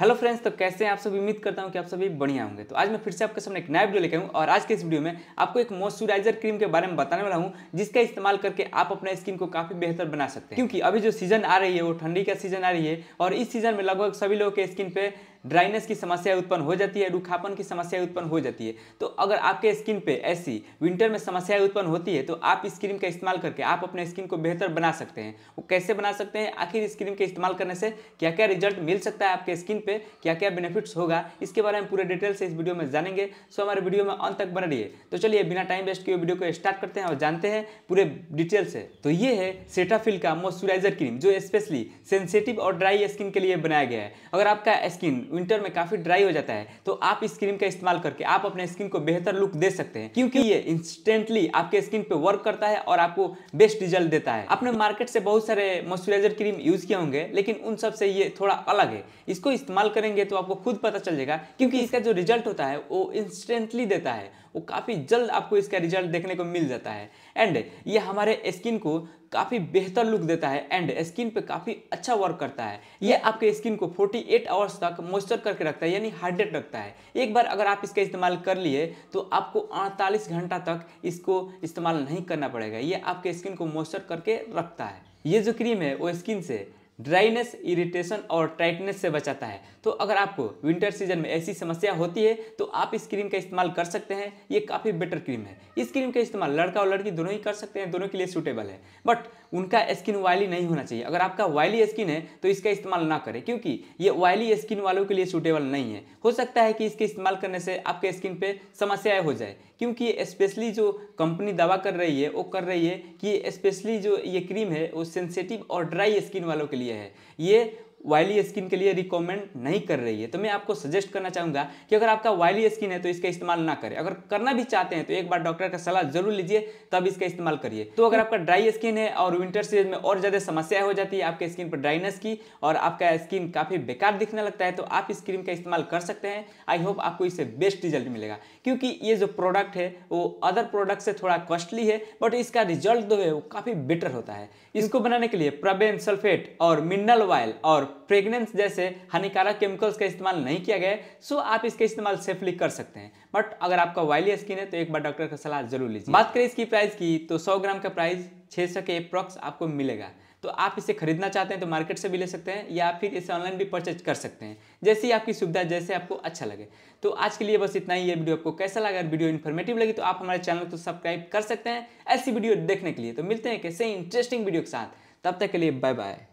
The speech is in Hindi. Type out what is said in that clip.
हेलो फ्रेंड्स तो कैसे हैं आप सभी उम्मीद करता हूं कि आप सभी बढ़िया होंगे तो आज मैं फिर से आपके सामने एक नया वीडियो लेकर हूं और आज के इस वीडियो में आपको एक मॉइस्चराइजर क्रीम के बारे में बताने वाला हूं जिसका इस्तेमाल करके आप अपने स्किन को काफ़ी बेहतर बना सकते हैं क्योंकि अभी जो सीजन आ रही है वो ठंडी का सीजन आ रही है और इस सीजन में लगभग सभी लोगों के स्किन पर ड्राइनेस की समस्या उत्पन्न हो जाती है रूखापन की समस्या उत्पन्न हो जाती है तो अगर आपके स्किन पे ऐसी विंटर में समस्याएं उत्पन्न होती है तो आप इस क्रीम का इस्तेमाल करके आप अपने स्किन को बेहतर बना सकते हैं वो कैसे बना सकते हैं आखिर इस क्रीम के इस्तेमाल करने से क्या क्या रिजल्ट मिल सकता है आपके स्किन पर क्या क्या बेनिफिट्स होगा इसके बारे में पूरे डिटेल से इस वीडियो में जानेंगे सो हमारे वीडियो में अंत तक बन रही है तो चलिए बिना टाइम वेस्ट किए वीडियो को स्टार्ट करते हैं और जानते हैं पूरे डिटेल से तो ये है सेटाफिल का मॉइस्चराइजर क्रीम जो स्पेशली सेंसिटिव और ड्राई स्किन के लिए बनाया गया है अगर आपका स्किन विंटर में काफ़ी ड्राई हो जाता है तो आप इस क्रीम का इस्तेमाल करके आप अपने स्किन को बेहतर लुक दे सकते हैं क्योंकि ये इंस्टेंटली आपके स्किन पे वर्क करता है और आपको बेस्ट रिजल्ट देता है आपने मार्केट से बहुत सारे मॉइस्चराइजर क्रीम यूज़ किए होंगे लेकिन उन सब से ये थोड़ा अलग है इसको इस्तेमाल करेंगे तो आपको खुद पता चल जाएगा क्योंकि इसका जो रिजल्ट होता है वो इंस्टेंटली देता है वो काफ़ी जल्द आपको इसका रिजल्ट देखने को मिल जाता है एंड ये हमारे स्किन को काफ़ी बेहतर लुक देता है एंड स्किन पे काफ़ी अच्छा वर्क करता है ये आपके स्किन को 48 आवर्स तक मॉइस्चर करके रखता है यानी हाइड्रेट रखता है एक बार अगर आप इसका इस्तेमाल कर लिए तो आपको अड़तालीस घंटा तक इसको इस्तेमाल नहीं करना पड़ेगा ये आपके स्किन को मॉइस्चर करके रखता है ये जो क्रीम है वो स्किन से ड्राइनेस इरिटेशन और टाइटनेस से बचाता है तो अगर आपको विंटर सीजन में ऐसी समस्या होती है तो आप इस क्रीम का इस्तेमाल कर सकते हैं ये काफ़ी बेटर क्रीम है इस क्रीम का इस्तेमाल लड़का और लड़की दोनों ही कर सकते हैं दोनों के लिए सूटेबल है बट उनका स्किन वायली नहीं होना चाहिए अगर आपका वायली स्किन है तो इसका इस्तेमाल ना करें क्योंकि ये वायली स्किन वालों के लिए सूटेबल नहीं है हो सकता है कि इसके इस्तेमाल करने से आपके स्किन पर समस्याएँ हो जाए क्योंकि स्पेशली जो कंपनी दवा कर रही है वो कर रही है कि स्पेशली जो ये क्रीम है वो सेंसेटिव और ड्राई स्किन वालों के लिए लिए हैं ये वायली स्किन के लिए रिकमेंड नहीं कर रही है तो मैं आपको सजेस्ट करना चाहूँगा कि अगर आपका वायली स्किन है तो इसका इस्तेमाल ना करें अगर करना भी चाहते हैं तो एक बार डॉक्टर का सलाह जरूर लीजिए तब इसका इस्तेमाल करिए तो अगर आपका ड्राई स्किन है और विंटर सीजन में और ज़्यादा समस्या हो जाती है आपके स्किन पर ड्राइनेस की और आपका स्किन काफ़ी बेकार दिखने लगता है तो आप इस क्रीम का इस्तेमाल कर सकते हैं आई होप आपको इससे बेस्ट रिजल्ट मिलेगा क्योंकि ये जो प्रोडक्ट है वो अदर प्रोडक्ट से थोड़ा कॉस्टली है बट इसका रिजल्ट जो है वो काफ़ी बेटर होता है इसको बनाने के लिए प्रबेन सल्फेट और मिनरल ऑयल और प्रेगनेंस जैसे हानिकारक केमिकल्स का इस्तेमाल नहीं किया गया है सो आप इसका इस्तेमाल सेफली कर सकते हैं बट अगर आपका वाइली स्किन है तो एक बार डॉक्टर का सलाह जरूर लीजिए बात करें इसकी प्राइस की तो सौ ग्राम का प्राइस छः के अप्रॉक्स आपको मिलेगा तो आप इसे खरीदना चाहते हैं तो मार्केट से भी ले सकते हैं या फिर इसे ऑनलाइन भी परचेज कर सकते हैं जैसे ही आपकी सुविधा जैसे आपको अच्छा लगे तो आज के लिए बस इतना ही ये वीडियो आपको कैसा लगा अगर वीडियो इन्फॉर्मेटिव लगी तो आप हमारे चैनल को सब्सक्राइब कर सकते हैं ऐसी वीडियो देखने के लिए तो मिलते हैं कैसे इंटरेस्टिंग वीडियो के साथ तब तक के लिए बाय बाय